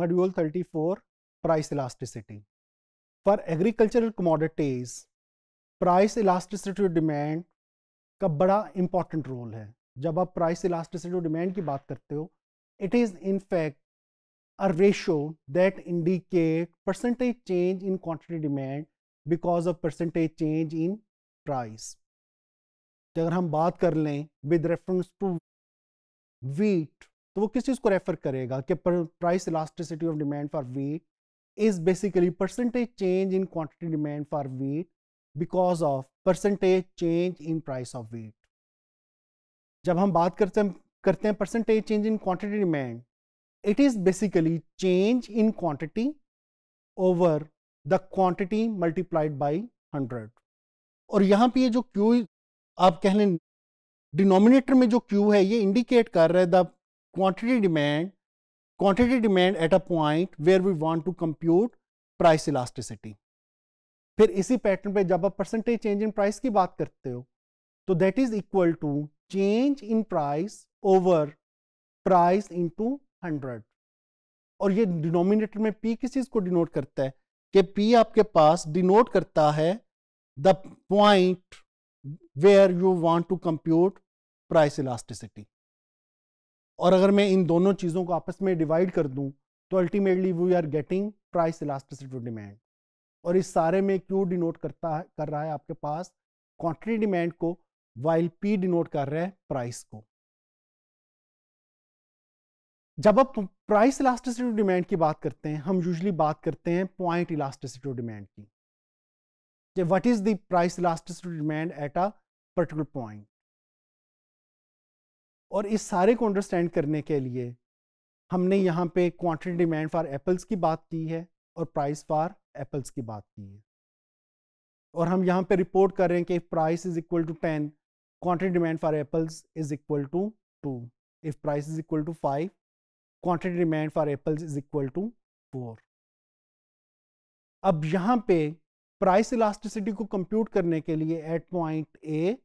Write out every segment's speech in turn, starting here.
module 34 price elasticity for agricultural commodities price elasticity और demand का बड़ा इंपॉर्टेंट रोल है जब आप प्राइस इलास्टिसिटी और डिमांड की बात करते हो it is in fact a ratio that indicate percentage change in quantity demand because of percentage change in price अगर हम बात कर लें विद रेफरेंस टू वीट तो वो किस चीज़ को रेफर करेगा कि price elasticity of demand for wheat is basically percentage change in quantity demand for wheat because of percentage change in price of wheat जब हम बात करते हैं करते हैं percentage change in quantity demand it is basically change in quantity over the quantity multiplied by 100 और यहां पे ये जो क्यू आप कह लें डिनोमिनेटर में जो क्यू है ये इंडिकेट कर रहा है the quantity demand quantity demand at a point where we want to compute price elasticity फिर इसी पैटर्न पे जब आप परसेंटेज चेंज इन प्राइस की बात करते हो तो that is equal to change in price over price into hundred और ये डिनोमिनेटर में पी किस चीज को डिनोट करता है कि पी आपके पास डिनोट करता है the point where you want to compute price elasticity और अगर मैं इन दोनों चीज़ों को आपस में डिवाइड कर दूं तो ultimately we are getting price elasticity to demand और इस सारे में क्यू डिनोट करता है कर रहा है आपके पास क्वांटिटी डिमांड को वाइल पी डिनोट कर रहा है प्राइस को जब आप प्राइस इलास्टिसिटी टू डिमांड की बात करते हैं हम यूजली बात करते हैं पॉइंट इलास्टिसिटी टू डिमांड की what is the price elasticity to demand at a particular point और इस सारे को अंडरस्टैंड करने के लिए हमने यहाँ पे क्वांटिटी डिमांड फॉर एप्पल्स की बात की है और प्राइस फॉर एप्पल्स की बात की है और हम यहाँ पे रिपोर्ट कर रहे हैं कि price is equal to ten quantity demand for apples is equal to two if price is equal to five quantity demand for apples is equal to four अब यहाँ पे प्राइस इलास्टिसिटी को कंप्यूट करने के लिए एट पॉइंट ए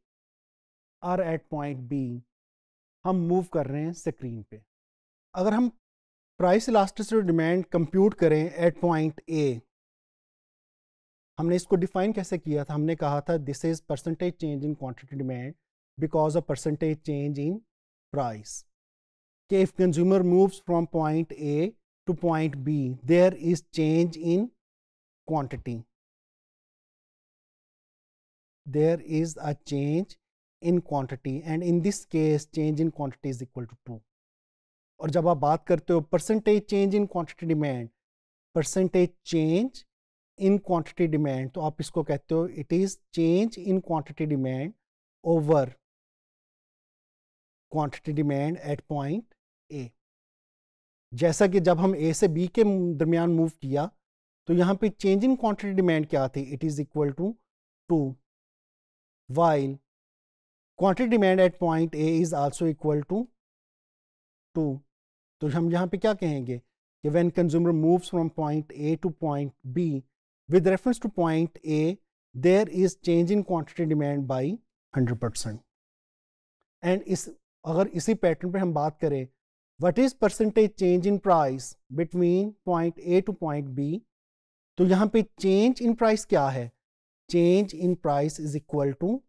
और at point B हम move कर रहे हैं स्क्रीन पे अगर हम प्राइस इलास्टिसिटी डिमांड कंप्यूट करें एट पॉइंट ए हमने इसको डिफाइन कैसे किया था हमने कहा था this is percentage change in quantity demand because of percentage change in price कि if consumer moves from point A to point B there is change in quantity there is a change in quantity and in this case change in quantity is equal to two और जब आप बात करते हो percentage change in quantity demand percentage change in quantity demand तो आप इसको कहते हो it is change in quantity demand over quantity demand at point A जैसा कि जब हम ए से बी के दरमियान मूव किया तो यहां पे चेंज इन क्वांटिटी डिमांड क्या थी it is equal to two while quantity demand at point A is also equal to two तो हम यहाँ पे क्या कहेंगे कि when consumer moves from point A to point B with reference to point A there is change in quantity demand by hundred percent and इस अगर इसी पैटर्न पे हम बात करें what is percentage change in price between point A to point B तो यहाँ पे चेंज इन प्राइस क्या है change in price is equal to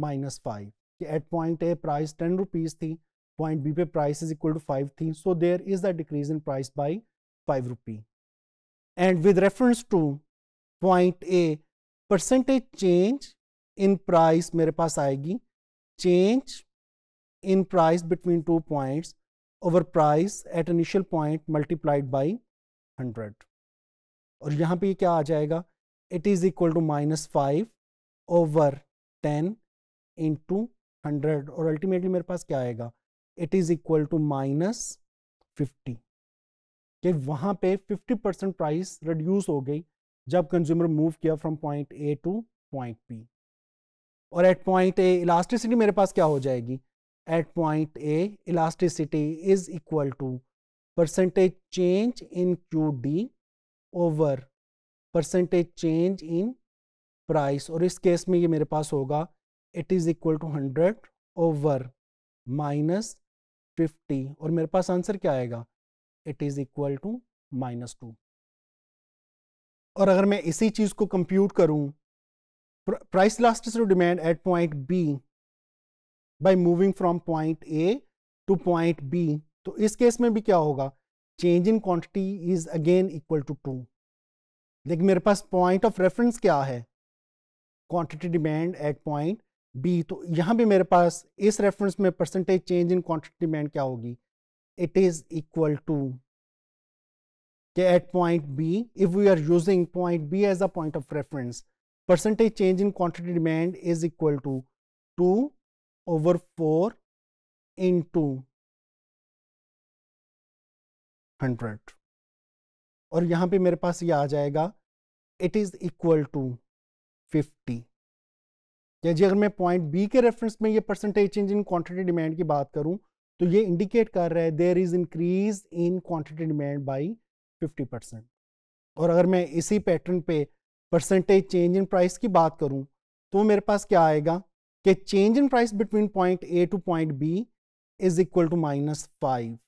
minus five कि at point A price ten rupees थी पॉइंट बी पे price is equal to five थी so there is the decrease in price by five rupee and with reference to point A percentage change in price मेरे पास आएगी change in price between two point over price at initial point multiplied by hundred और यहां पे क्या आ जाएगा it is equal to minus five over ten into hundred और अल्टीमेटली मेरे पास क्या आएगा it is equal to minus fifty कि वहाँ पे फिफ्टी परसेंट प्राइस रिड्यूस हो गई जब कंज्यूमर मूव किया from point A to point B और एट पॉइंट ए इलास्टिसिटी मेरे पास क्या हो जाएगी at point A elasticity is equal to percentage change in Q D over percentage change in price और इस केस में ये मेरे पास होगा it is equal to hundred over minus fifty और मेरे पास आंसर क्या आएगा it is equal to minus two और अगर मैं इसी चीज को कंप्यूट करूं price to demand at point B by moving from point A to point B तो इस केस में भी क्या होगा change in quantity is again equal to two लेकिन मेरे पास पॉइंट ऑफ रेफरेंस क्या है quantity demand at point B तो यहाँ भी मेरे पास इस रेफरेंस में percentage change in quantity demand क्या होगी इट इज़ इक्वल टू के at point B if we are using point B as a point of reference percentage change in quantity demand is equal to two over four into hundred और यहाँ पे मेरे पास ये आ जाएगा it is equal to fifty या अगर मैं पॉइंट बी के रेफरेंस में ये percentage change in quantity demand की बात करूं तो ये इंडिकेट कर रहा है there is increase in quantity demand by 50 percent और अगर मैं इसी पैटर्न पे परसेंटेज चेंज इन प्राइस की बात करूं तो मेरे पास क्या आएगा कि change in price between point A to point B is equal to minus five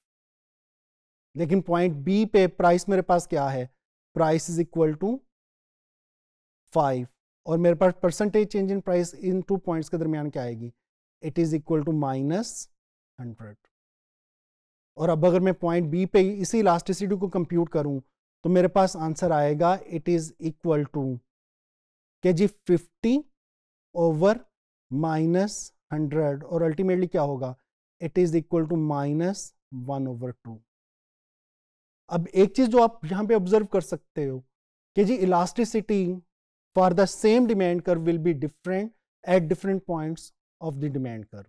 लेकिन पॉइंट बी पे प्राइस मेरे पास क्या है price is equal to five और मेरे पास percentage change in price in two points के दरमियान क्या आएगी it is equal to minus hundred और अब अगर मैं पॉइंट बी पे इसी इलास्टिसिटी को कंप्यूट करूं तो मेरे पास आंसर आएगा इट इज़ इक्वल टू के जी फिफ्टी ओवर माइनस हंड्रेड और अल्टीमेटली क्या होगा it is equal to minus one over two अब एक चीज़ जो आप यहां पे ऑब्जर्व कर सकते हो कि जी elasticity for the same demand curve will be different at different points of the demand curve.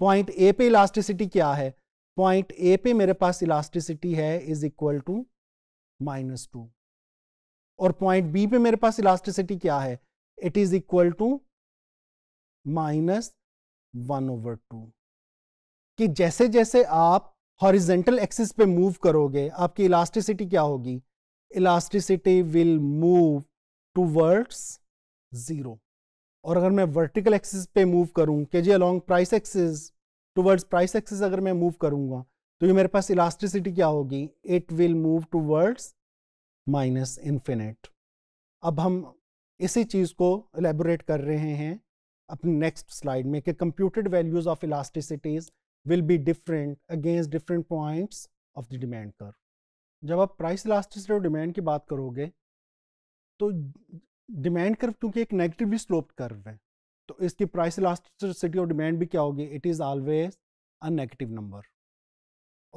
Point A पे इलास्टिसिटी क्या है पॉइंट ए पे मेरे पास इलास्टिसिटी है is equal to minus two और पॉइंट बी पे मेरे पास इलास्टिसिटी क्या है it is equal to minus one over two कि जैसे जैसे आप हॉरिजेंटल एक्सिस पे मूव करोगे आपकी इलास्टिसिटी क्या होगी elasticity will move towards zero और अगर मैं वर्टिकल एक्सिस पे मूव करूं के जी along price axis towards price axis अगर मैं मूव करूंगा तो ये मेरे पास इलास्टिसिटी क्या होगी it will move towards minus infinite अब हम इसी चीज़ को एलेबोरेट कर रहे हैं अपने नेक्स्ट स्लाइड में कि computed values of elasticities will be different against different points of the demand curve जब आप प्राइस इलास्टिसिटी और डिमांड की बात करोगे तो डिमांड कर्व क्योंकि एक नेगेटिव स्लोप कर्व है तो इसकी प्राइस इलास्टिसिटी और डिमांड भी क्या होगी it is always a negative number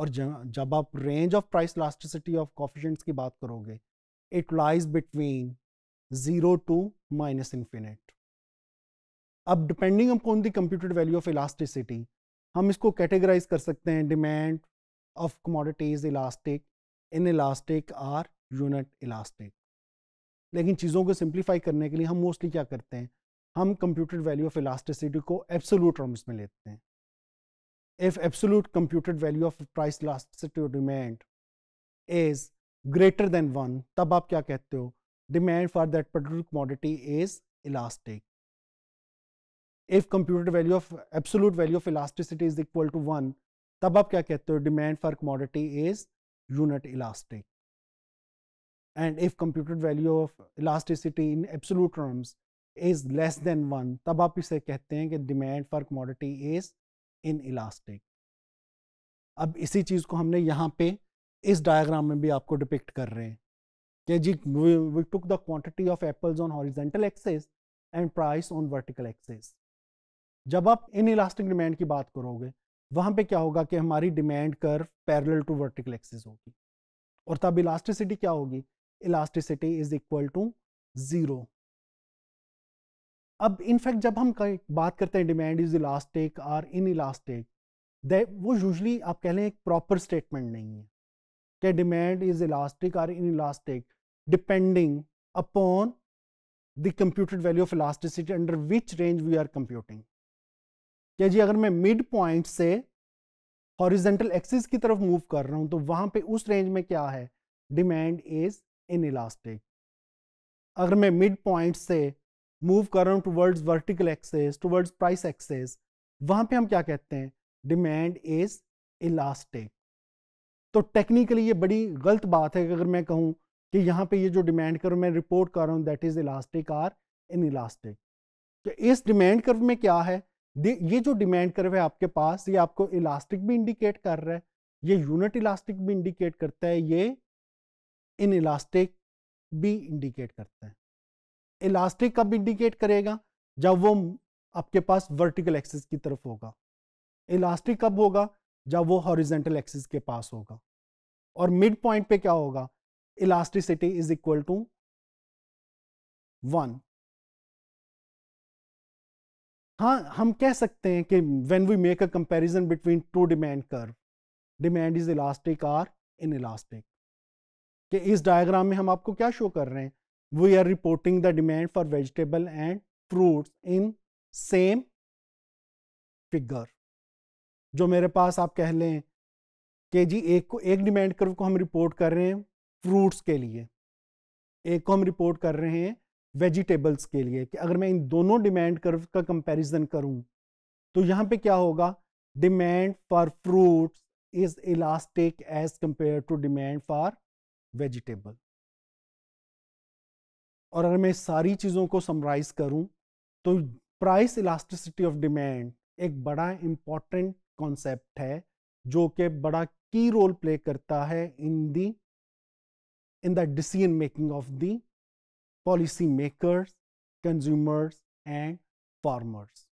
और जब आप range of price elasticity of coefficients की बात करोगे it lies between zero to minus infinite अब depending upon the computed value of elasticity हम इसको कैटेगराइज कर सकते हैं demand of commodities elastic inelastic or unit elastic लेकिन चीज़ों को सिंप्लीफाई करने के लिए हम मोस्टली क्या करते हैं हम कंप्यूटेड वैल्यू ऑफ इलास्टिसिटी को एब्सोलूट टर्म्स में लेते हैं if absolute computed value of price elasticity demand is greater than one तब आप क्या कहते हो demand for that particular commodity is elastic if computed value of absolute value of elasticity is equal to one तब आप क्या कहते हो demand for commodity is unit elastic and if computed value of elasticity in absolute terms is less than one तब आप इसे कहते हैं कि for commodity is inelastic अब इसी चीज़ को हमने यहाँ पे इस डायग्राम में भी आपको डिपिक्ट कर रहे हैं कि जी we took the quantity of apples on horizontal axes and price on vertical axes जब आप इन इलास्टिक डिमांड की बात करोगे वहाँ पे क्या होगा कि हमारी डिमांड कर पैरेलल टू वर्टिकल एक्सेस होगी और तब इलास्टिसिटी क्या होगी elasticity is equal to zero अब इनफैक्ट जब हम बात करते हैं डिमांड इज इलास्टिक और इन इलास्टिक वो यूजली आप कह लें एक प्रॉपर स्टेटमेंट नहीं है कि डिमांड इज इलास्टिक और inelastic depending upon the computed value of elasticity under which range we are computing क्या जी अगर मैं मिड पॉइंट से हॉरिजेंटल एक्सिस की तरफ मूव कर रहा हूं तो वहां पे उस रेंज में क्या है डिमांड इज इनइलास्टिक अगर मैं मिड पॉइंट से मूव कर रहा हूँ towards vertical axes towards price axes वहाँ पे हम क्या कहते हैं डिमांड इज इलास्टिक तो टेक्निकली ये बड़ी गलत बात है कि अगर मैं कहूँ कि यहाँ पे ये जो डिमांड कर मैं रिपोर्ट कर रहा हूँ that is elastic or inelastic तो इस डिमांड कर्व में क्या है ये जो डिमांड कर्व है आपके पास ये आपको इलास्टिक भी इंडिकेट कर रहा है ये यूनिट इलास्टिक भी इंडिकेट करता है ये इन इलास्टिक भी इंडिकेट करता है इलास्टिक कब इंडिकेट करेगा जब वो आपके पास वर्टिकल एक्सिस की तरफ होगा इलास्टिक कब होगा जब वो हॉरिजेंटल एक्सिस के पास होगा और मिड पॉइंट पे क्या होगा elasticity is equal to one हाँ हम कह सकते हैं कि when we make a comparison between two demand curve demand is elastic or inelastic कि इस डायग्राम में हम आपको क्या शो कर रहे हैं we are reporting the demand for vegetable and fruits in same figure जो मेरे पास आप कह लें कि जी एक को एक डिमांड कर्व को हम रिपोर्ट कर रहे हैं फ्रूट्स के लिए एक को हम रिपोर्ट कर रहे हैं वेजिटेबल्स के लिए कि अगर मैं इन दोनों डिमांड कर्व का कंपैरिजन करूं तो यहां पे क्या होगा demand for fruits is elastic as compare to demand for vegetable और अगर मैं सारी चीज़ों को समराइज करूं तो प्राइस इलास्टिसिटी ऑफ डिमांड एक बड़ा इंपॉर्टेंट कॉन्सेप्ट है जो कि बड़ा की रोल प्ले करता है in the in the decision making of the policy makers consumers and farmers